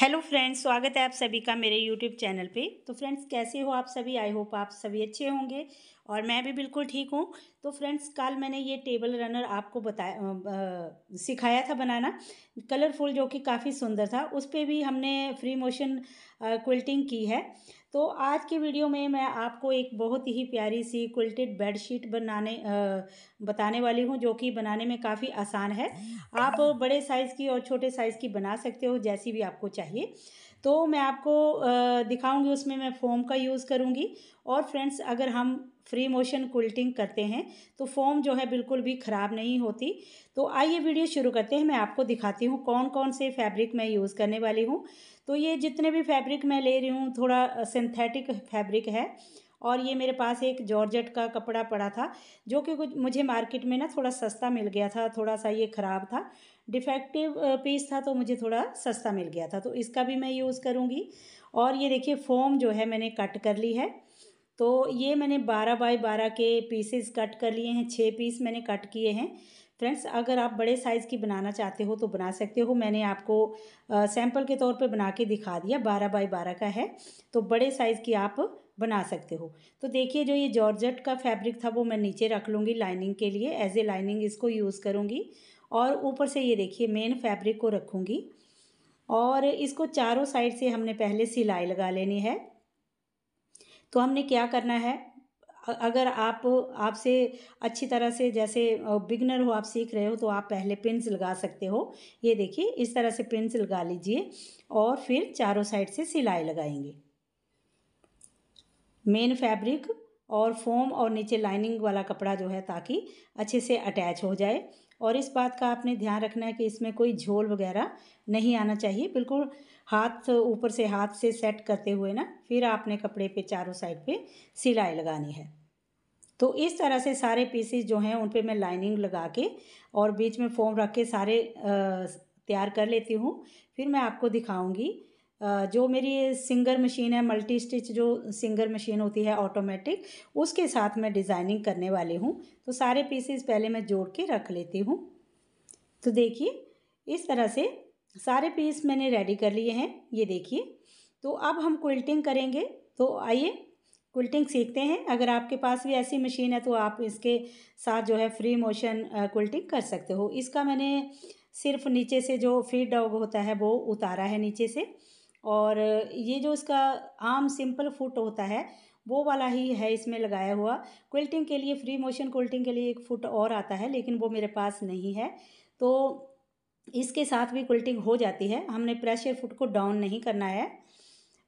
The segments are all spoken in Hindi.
हेलो फ्रेंड्स स्वागत है आप सभी का मेरे यूट्यूब चैनल पे तो फ्रेंड्स कैसे हो आप सभी आई होप आप सभी अच्छे होंगे और मैं भी बिल्कुल ठीक हूँ तो फ्रेंड्स कल मैंने ये टेबल रनर आपको बताया सिखाया था बनाना कलरफुल जो कि काफ़ी सुंदर था उस पर भी हमने फ्री मोशन क्विल्टिंग की है तो आज के वीडियो में मैं आपको एक बहुत ही प्यारी सी क्विल्टेड बेडशीट बनाने आ, बताने वाली हूँ जो कि बनाने में काफ़ी आसान है आप बड़े साइज़ की और छोटे साइज़ की बना सकते हो जैसी भी आपको चाहिए तो मैं आपको दिखाऊंगी उसमें मैं फोम का यूज़ करूँगी और फ्रेंड्स अगर हम फ्री मोशन क्विल्टिंग करते हैं तो फोम जो है बिल्कुल भी ख़राब नहीं होती तो आइए वीडियो शुरू करते हैं मैं आपको दिखाती हूँ कौन कौन से फैब्रिक मैं यूज़ करने वाली हूँ तो ये जितने भी फैब्रिक मैं ले रही हूँ थोड़ा सिंथेटिक फैब्रिक है और ये मेरे पास एक जॉर्जेट का कपड़ा पड़ा था जो कि कुछ मुझे मार्केट में ना थोड़ा सस्ता मिल गया था थोड़ा सा ये ख़राब था डिफेक्टिव पीस था तो मुझे थोड़ा सस्ता मिल गया था तो इसका भी मैं यूज़ करूँगी और ये देखिए फोम जो है मैंने कट कर ली है तो ये मैंने बारह बाई बारह के पीसेस कट कर लिए हैं छः पीस मैंने कट किए हैं फ्रेंड्स अगर आप बड़े साइज़ की बनाना चाहते हो तो बना सकते हो मैंने आपको आ, सैंपल के तौर पे बना के दिखा दिया बारह बाई बारह का है तो बड़े साइज़ की आप बना सकते हो तो देखिए जो ये जॉर्जट का फैब्रिक था वो मैं नीचे रख लूँगी लाइनिंग के लिए एज ए लाइनिंग इसको यूज़ करूँगी और ऊपर से ये देखिए मेन फैब्रिक को रखूँगी और इसको चारों साइड से हमने पहले सिलाई लगा लेनी है तो हमने क्या करना है अगर आप आपसे अच्छी तरह से जैसे बिगनर हो आप सीख रहे हो तो आप पहले पिंस लगा सकते हो ये देखिए इस तरह से पिंस लगा लीजिए और फिर चारों साइड से सिलाई लगाएंगे मेन फैब्रिक और फोम और नीचे लाइनिंग वाला कपड़ा जो है ताकि अच्छे से अटैच हो जाए और इस बात का आपने ध्यान रखना है कि इसमें कोई झोल वगैरह नहीं आना चाहिए बिल्कुल हाथ ऊपर से हाथ से सेट करते हुए ना फिर आपने कपड़े पे चारों साइड पे सिलाई लगानी है तो इस तरह से सारे पीसेस जो हैं उन पे मैं लाइनिंग लगा के और बीच में फोम रख के सारे तैयार कर लेती हूँ फिर मैं आपको दिखाऊँगी जो मेरी सिंगर मशीन है मल्टी स्टिच जो सिंगर मशीन होती है ऑटोमेटिक उसके साथ मैं डिज़ाइनिंग करने वाली हूँ तो सारे पीसेस पहले मैं जोड़ के रख लेती हूँ तो देखिए इस तरह से सारे पीस मैंने रेडी कर लिए हैं ये देखिए तो अब हम क्विल्टिंग करेंगे तो आइए क्विल्टिंग सीखते हैं अगर आपके पास भी ऐसी मशीन है तो आप इसके साथ जो है फ्री मोशन क्विल्टिंग कर सकते हो इसका मैंने सिर्फ नीचे से जो फीड डॉग होता है वो उतारा है नीचे से और ये जो इसका आम सिंपल फुट होता है वो वाला ही है इसमें लगाया हुआ क्विल्टिंग के लिए फ्री मोशन क्विल्टिंग के लिए एक फुट और आता है लेकिन वो मेरे पास नहीं है तो इसके साथ भी क्विल्टिंग हो जाती है हमने प्रेशर फुट को डाउन नहीं करना है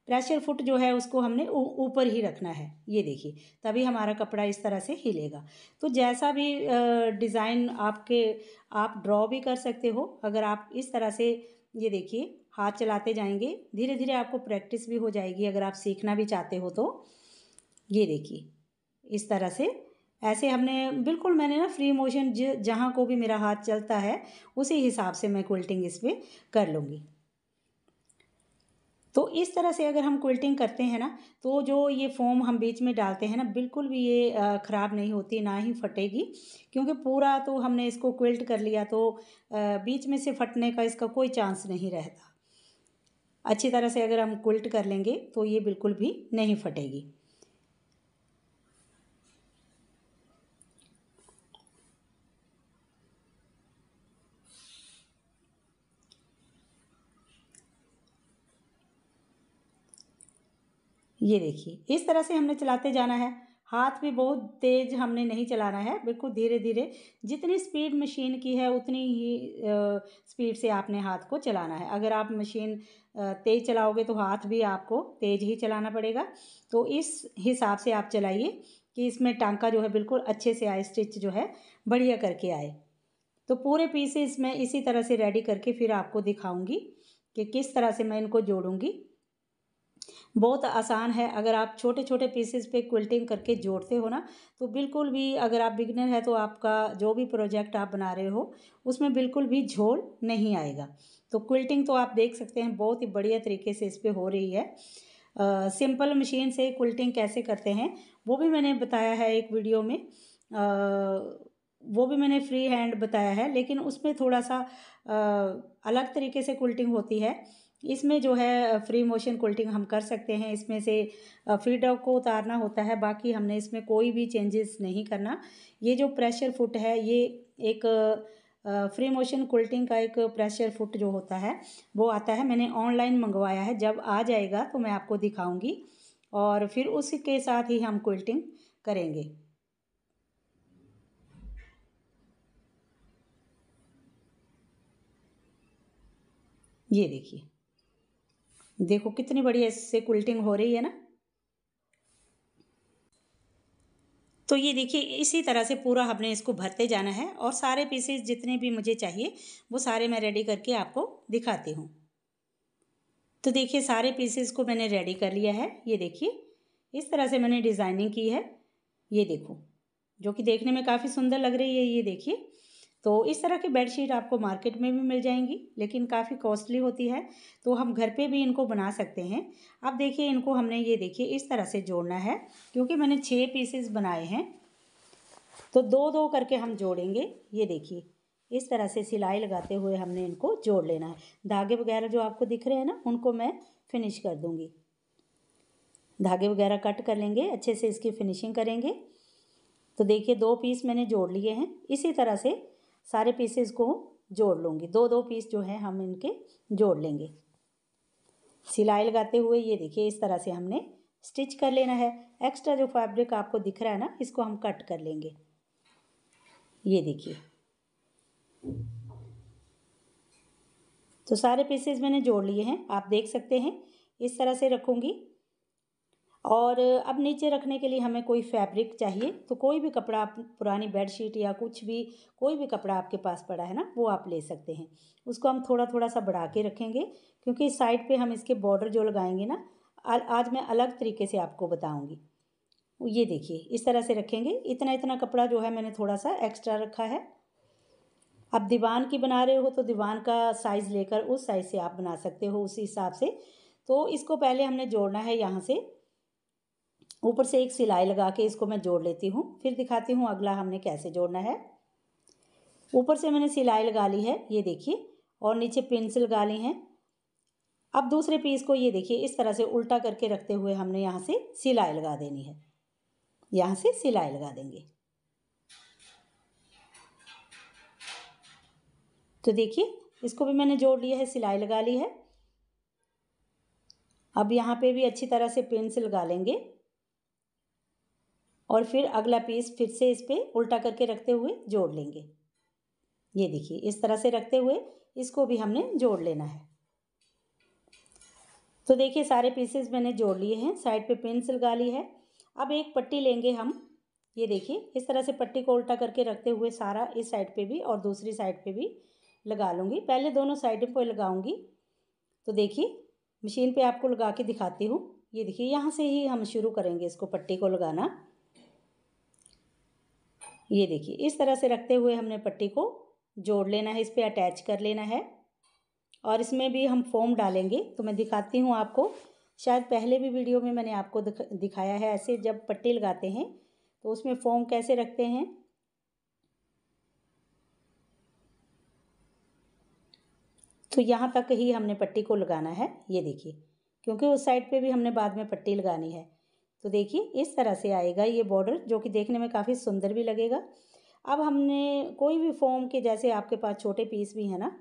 प्रेशर फुट जो है उसको हमने ऊपर ही रखना है ये देखिए तभी हमारा कपड़ा इस तरह से हिलेगा तो जैसा भी डिज़ाइन आपके आप ड्रॉ भी कर सकते हो अगर आप इस तरह से ये देखिए हाथ चलाते जाएंगे धीरे धीरे आपको प्रैक्टिस भी हो जाएगी अगर आप सीखना भी चाहते हो तो ये देखिए इस तरह से ऐसे हमने बिल्कुल मैंने ना फ्री मोशन जहाँ को भी मेरा हाथ चलता है उसी हिसाब से मैं क्विल्टिंग इस पर कर लूँगी तो इस तरह से अगर हम क्विल्टिंग करते हैं ना तो जो ये फोम हम बीच में डालते हैं ना बिल्कुल भी ये ख़राब नहीं होती ना ही फटेगी क्योंकि पूरा तो हमने इसको क्विल्ट कर लिया तो बीच में से फटने का इसका कोई चांस नहीं रहता अच्छी तरह से अगर हम क्विल्ट कर लेंगे तो ये बिल्कुल भी नहीं फटेगी ये देखिए इस तरह से हमने चलाते जाना है हाथ भी बहुत तेज़ हमने नहीं चलाना है बिल्कुल धीरे धीरे जितनी स्पीड मशीन की है उतनी ही स्पीड से आपने हाथ को चलाना है अगर आप मशीन तेज़ चलाओगे तो हाथ भी आपको तेज़ ही चलाना पड़ेगा तो इस हिसाब से आप चलाइए कि इसमें टांका जो है बिल्कुल अच्छे से आए स्टिच जो है बढ़िया करके आए तो पूरे पीसेस मैं इसी तरह से रेडी करके फिर आपको दिखाऊंगी कि किस तरह से मैं इनको जोड़ूंगी बहुत आसान है अगर आप छोटे छोटे पीसेस पे क्विल्टिंग करके जोड़ते हो ना तो बिल्कुल भी अगर आप बिगनर है तो आपका जो भी प्रोजेक्ट आप बना रहे हो उसमें बिल्कुल भी झोल नहीं आएगा तो क्विल्टिंग तो आप देख सकते हैं बहुत ही बढ़िया तरीके से इस पर हो रही है सिंपल uh, मशीन से क्विल्टिंग कैसे करते हैं वो भी मैंने बताया है एक वीडियो में uh, वो भी मैंने फ्री हैंड बताया है लेकिन उसमें थोड़ा सा uh, अलग तरीके से क्विल्टिंग होती है इसमें जो है फ्री मोशन कोल्टिंग हम कर सकते हैं इसमें से फ्री डॉग को उतारना होता है बाकी हमने इसमें कोई भी चेंजेस नहीं करना ये जो प्रेशर फुट है ये एक फ्री मोशन कोल्टिंग का एक प्रेशर फुट जो होता है वो आता है मैंने ऑनलाइन मंगवाया है जब आ जाएगा तो मैं आपको दिखाऊंगी और फिर उसके साथ ही हम क्विल्टिंग करेंगे ये देखिए देखो कितनी बढ़िया इससे क्विल्टिंग हो रही है ना तो ये देखिए इसी तरह से पूरा हमने इसको भरते जाना है और सारे पीसेस जितने भी मुझे चाहिए वो सारे मैं रेडी करके आपको दिखाती हूँ तो देखिए सारे पीसेस को मैंने रेडी कर लिया है ये देखिए इस तरह से मैंने डिज़ाइनिंग की है ये देखो जो कि देखने में काफ़ी सुंदर लग रही है ये देखिए तो इस तरह की बेडशीट आपको मार्केट में भी मिल जाएंगी लेकिन काफ़ी कॉस्टली होती है तो हम घर पे भी इनको बना सकते हैं अब देखिए इनको हमने ये देखिए इस तरह से जोड़ना है क्योंकि मैंने छः पीसेस बनाए हैं तो दो दो करके हम जोड़ेंगे ये देखिए इस तरह से सिलाई लगाते हुए हमने इनको जोड़ लेना है धागे वगैरह जो आपको दिख रहे हैं ना उनको मैं फिनिश कर दूँगी धागे वगैरह कट कर लेंगे अच्छे से इसकी फिनिशिंग करेंगे तो देखिए दो पीस मैंने जोड़ लिए हैं इसी तरह से सारे पीसेस को जोड़ लूँगी दो दो पीस जो है हम इनके जोड़ लेंगे सिलाई लगाते हुए ये देखिए इस तरह से हमने स्टिच कर लेना है एक्स्ट्रा जो फैब्रिक आपको दिख रहा है ना इसको हम कट कर लेंगे ये देखिए तो सारे पीसेस मैंने जोड़ लिए हैं आप देख सकते हैं इस तरह से रखूँगी और अब नीचे रखने के लिए हमें कोई फैब्रिक चाहिए तो कोई भी कपड़ा आप पुरानी बेडशीट या कुछ भी कोई भी कपड़ा आपके पास पड़ा है ना वो आप ले सकते हैं उसको हम थोड़ा थोड़ा सा बढ़ा के रखेंगे क्योंकि इस साइड पे हम इसके बॉर्डर जो लगाएंगे ना आज मैं अलग तरीके से आपको बताऊँगी ये देखिए इस तरह से रखेंगे इतना इतना कपड़ा जो है मैंने थोड़ा सा एक्स्ट्रा रखा है आप दीवान की बना रहे हो तो दीवान का साइज़ लेकर उस साइज़ से आप बना सकते हो उसी हिसाब से तो इसको पहले हमने जोड़ना है यहाँ से ऊपर से एक सिलाई लगा के इसको मैं जोड़ लेती हूँ फिर दिखाती हूँ अगला हमने कैसे जोड़ना है ऊपर से मैंने सिलाई लगा ली है ये देखिए और नीचे पिन से लगा ली हैं अब दूसरे पीस को ये देखिए इस तरह से उल्टा करके रखते हुए हमने यहाँ से सिलाई लगा देनी है यहाँ से सिलाई लगा देंगे तो देखिए इसको भी मैंने जोड़ लिया है सिलाई लगा ली है अब यहाँ पे भी अच्छी तरह से पेंसिल लगा लेंगे और फिर अगला पीस फिर से इस पर उल्टा करके रखते हुए जोड़ लेंगे ये देखिए इस तरह से रखते हुए इसको भी हमने जोड़ लेना है तो देखिए सारे पीसेस मैंने जोड़ लिए हैं साइड पे पेंसिल लगा ली है अब एक पट्टी लेंगे हम ये देखिए इस तरह से पट्टी को उल्टा करके रखते हुए सारा इस साइड पे भी और दूसरी साइड पे भी लगा लूँगी पहले दोनों साइड पर लगाऊँगी तो देखिए मशीन पे आपको लगा के दिखाती हूँ ये देखिए यहाँ से ही हम शुरू करेंगे इसको पट्टी को लगाना ये देखिए इस तरह से रखते हुए हमने पट्टी को जोड़ लेना है इस पर अटैच कर लेना है और इसमें भी हम फोम डालेंगे तो मैं दिखाती हूँ आपको शायद पहले भी वीडियो में मैंने आपको दिखाया है ऐसे जब पट्टी लगाते हैं तो उसमें फोम कैसे रखते हैं तो यहाँ तक ही हमने पट्टी को लगाना है ये देखिए क्योंकि उस साइड पे भी हमने बाद में पट्टी लगानी है तो देखिए इस तरह से आएगा ये बॉर्डर जो कि देखने में काफ़ी सुंदर भी लगेगा अब हमने कोई भी फॉर्म के जैसे आपके पास छोटे पीस भी हैं ना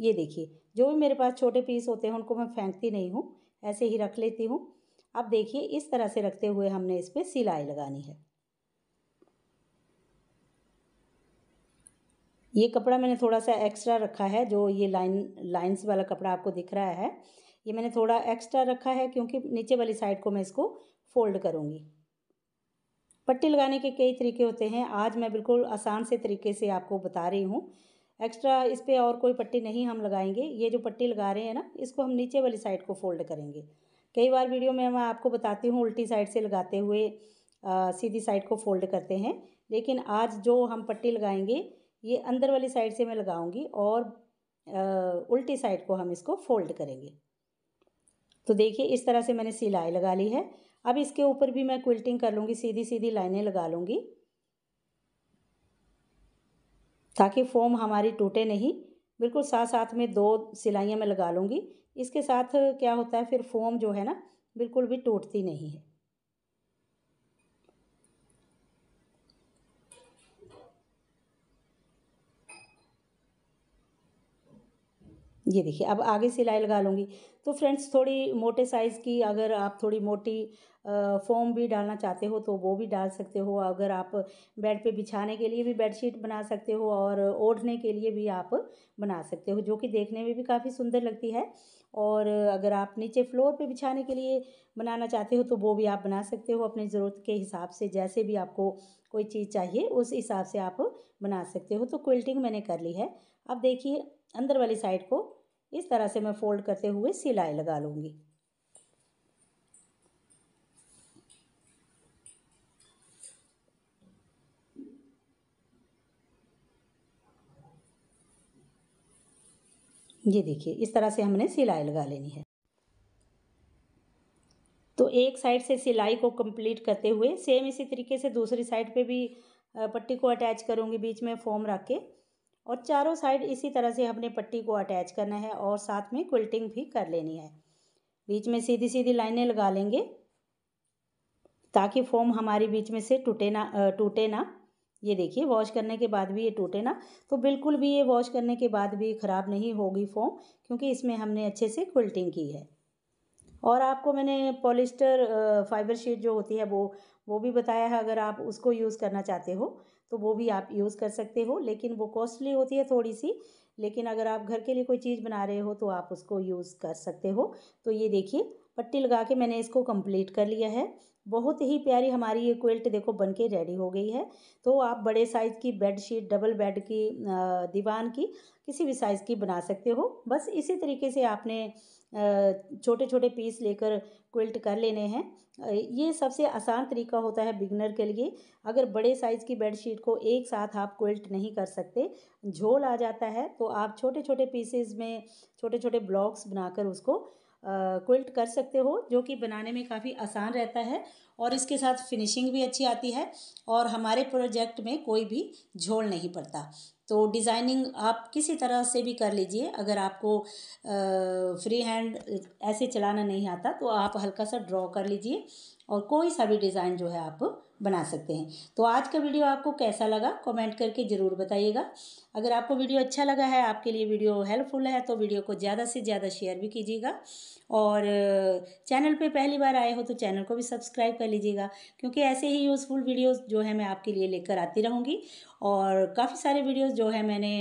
ये देखिए जो भी मेरे पास छोटे पीस होते हैं उनको मैं फेंकती नहीं हूँ ऐसे ही रख लेती हूँ अब देखिए इस तरह से रखते हुए हमने इस पर सिलाई लगानी है ये कपड़ा मैंने थोड़ा सा एक्स्ट्रा रखा है जो ये लाइन लाइंस वाला कपड़ा आपको दिख रहा है ये मैंने थोड़ा एक्स्ट्रा रखा है क्योंकि नीचे वाली साइड को मैं इसको फोल्ड करूँगी पट्टी लगाने के कई तरीके होते हैं आज मैं बिल्कुल आसान से तरीके से आपको बता रही हूँ एक्स्ट्रा इस पर और कोई पट्टी नहीं हम लगाएंगे ये जो पट्टी लगा रहे हैं ना इसको हम नीचे वाली साइड को फोल्ड करेंगे कई बार वीडियो में मैं आपको बताती हूँ उल्टी साइड से लगाते हुए आ, सीधी साइड को फोल्ड करते हैं लेकिन आज जो हम पट्टी लगाएंगे ये अंदर वाली साइड से मैं लगाऊंगी और आ, उल्टी साइड को हम इसको फोल्ड करेंगे तो देखिए इस तरह से मैंने सिलाई लगा ली है अब इसके ऊपर भी मैं क्विल्टिंग कर लूँगी सीधी सीधी लाइनें लगा लूँगी ताकि फोम हमारी टूटे नहीं बिल्कुल साथ साथ में दो सिलाइयाँ मैं लगा लूँगी इसके साथ क्या होता है फिर फोम जो है ना बिल्कुल भी टूटती नहीं है ये देखिए अब आगे सिलाई लगा लूँगी तो फ्रेंड्स थोड़ी मोटे साइज़ की अगर आप थोड़ी मोटी फोम भी डालना चाहते हो तो वो भी डाल सकते हो अगर आप बेड पे बिछाने के लिए भी बेडशीट बना सकते हो और ओढ़ने के लिए भी आप बना सकते हो जो कि देखने में भी काफ़ी सुंदर लगती है और अगर आप नीचे फ्लोर पे बिछाने के लिए बनाना चाहते हो तो वो भी आप बना सकते हो अपनी ज़रूरत के हिसाब से जैसे भी आपको कोई चीज़ चाहिए उस हिसाब से आप बना सकते हो तो क्विल्टिंग मैंने कर ली है अब देखिए अंदर वाली साइड को इस तरह से मैं फोल्ड करते हुए सिलाई लगा लूँगी ये देखिए इस तरह से हमने सिलाई लगा लेनी है तो एक साइड से सिलाई को कंप्लीट करते हुए सेम इसी तरीके से दूसरी साइड पे भी पट्टी को अटैच करूँगी बीच में फॉर्म रख के और चारों साइड इसी तरह से हमने पट्टी को अटैच करना है और साथ में क्विल्टिंग भी कर लेनी है बीच में सीधी सीधी लाइनें लगा लेंगे ताकि फोम हमारी बीच में से टूटे ना टूटे ना ये देखिए वॉश करने के बाद भी ये टूटे ना तो बिल्कुल भी ये वॉश करने के बाद भी ख़राब नहीं होगी फोम क्योंकि इसमें हमने अच्छे से क्विल्टिंग की है और आपको मैंने पॉलिस्टर फाइबर शीट जो होती है वो वो भी बताया है अगर आप उसको यूज़ करना चाहते हो तो वो भी आप यूज़ कर सकते हो लेकिन वो कॉस्टली होती है थोड़ी सी लेकिन अगर आप घर के लिए कोई चीज़ बना रहे हो तो आप उसको यूज़ कर सकते हो तो ये देखिए पट्टी लगा के मैंने इसको कंप्लीट कर लिया है बहुत ही प्यारी हमारी ये क्विल्ट देखो बन के रेडी हो गई है तो आप बड़े साइज़ की बेड शीट डबल बेड की दीवान की किसी भी साइज़ की बना सकते हो बस इसी तरीके से आपने छोटे छोटे पीस लेकर क्विल्ट कर लेने हैं ये सबसे आसान तरीका होता है बिगनर के लिए अगर बड़े साइज़ की बेडशीट को एक साथ आप क्विल्ट नहीं कर सकते झोल आ जाता है तो आप छोटे छोटे पीसेज में छोटे छोटे ब्लॉक्स बनाकर उसको क्विल्ट कर सकते हो जो कि बनाने में काफ़ी आसान रहता है और इसके साथ फिनिशिंग भी अच्छी आती है और हमारे प्रोजेक्ट में कोई भी झोल नहीं पड़ता तो डिज़ाइनिंग आप किसी तरह से भी कर लीजिए अगर आपको फ्री हैंड ऐसे चलाना नहीं आता तो आप हल्का सा ड्रॉ कर लीजिए और कोई सा भी डिज़ाइन जो है आप बना सकते हैं तो आज का वीडियो आपको कैसा लगा कमेंट करके ज़रूर बताइएगा अगर आपको वीडियो अच्छा लगा है आपके लिए वीडियो हेल्पफुल है तो वीडियो को ज़्यादा से ज़्यादा शेयर भी कीजिएगा और चैनल पे पहली बार आए हो तो चैनल को भी सब्सक्राइब कर लीजिएगा क्योंकि ऐसे ही यूज़फुल वीडियोस जो है मैं आपके लिए लेकर आती रहूँगी और काफ़ी सारे वीडियोज़ जो है मैंने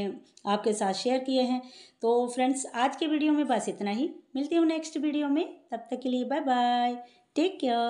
आपके साथ शेयर किए हैं तो फ्रेंड्स आज के वीडियो में बस इतना ही मिलती हूँ नेक्स्ट वीडियो में तब तक के लिए बाय बाय टेक केयर